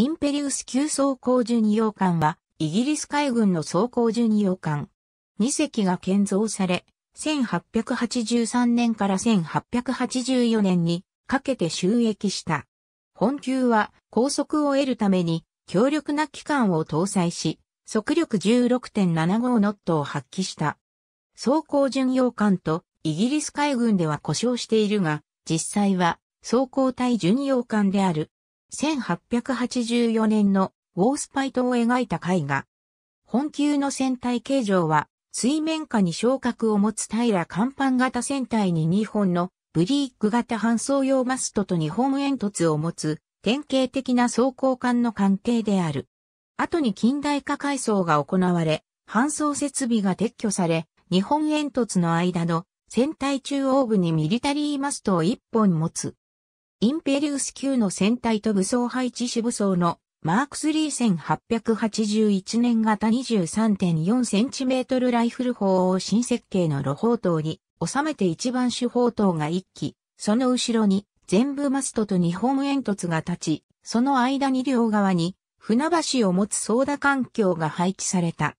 インペリウス級装甲巡洋艦は、イギリス海軍の装甲巡洋艦。2隻が建造され、1883年から1884年にかけて収益した。本級は高速を得るために強力な機関を搭載し、速力16.75ノットを発揮した。装甲巡洋艦とイギリス海軍では故障しているが、実際は装甲隊巡洋艦である1884年のウォースパイトを描いた絵画。本級の船体形状は、水面下に昇格を持つ平甲板型船体に2本のブリーク型搬送用マストと2本煙突を持つ典型的な装甲艦の関係である。後に近代化改装が行われ、搬送設備が撤去され、日本煙突の間の船体中央部にミリタリーマストを1本持つインペリウス級の船体と武装配置主武装のマーク3881年型 23.4cm ライフル砲を新設計の露砲塔に収めて一番主砲塔が一機、その後ろに全部マストと日本煙突が立ち、その間に両側に船橋を持つ操舵環境が配置された。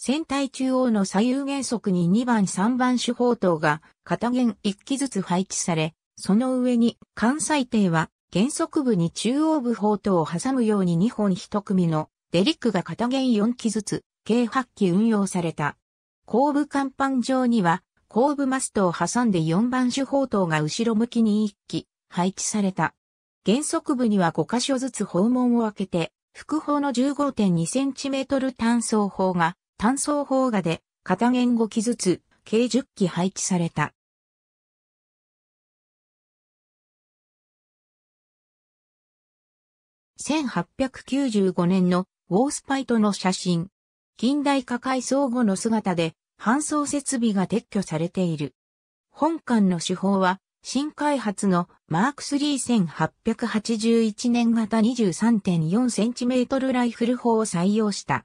船体中央の左右原則に2番3番主砲塔が片弦1機ずつ配置され、その上に関西艇は原則部に中央部砲塔を挟むように2本1組のデリックが片弦4機ずつ計8機運用された。後部甲板上には後部マストを挟んで4番手砲塔が後ろ向きに1機配置された。原則部には5箇所ずつ砲門を開けて、副砲の 15.2cm 単装砲が単装砲がで片弦5機ずつ計10機配置された。1895年のウォースパイトの写真。近代化改装後の姿で、搬送設備が撤去されている。本館の手法は、新開発のマーク3881年型 23.4cm ライフル砲を採用した。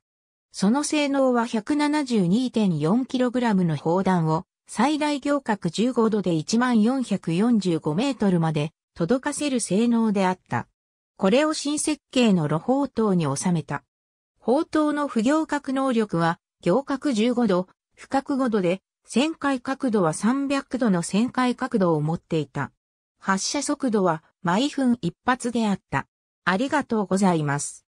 その性能は 172.4kg の砲弾を最大行角15度で 1445m まで届かせる性能であった。これを新設計の炉宝刀に収めた。砲刀の不行角能力は、行角15度、不角5度で、旋回角度は300度の旋回角度を持っていた。発射速度は毎分一発であった。ありがとうございます。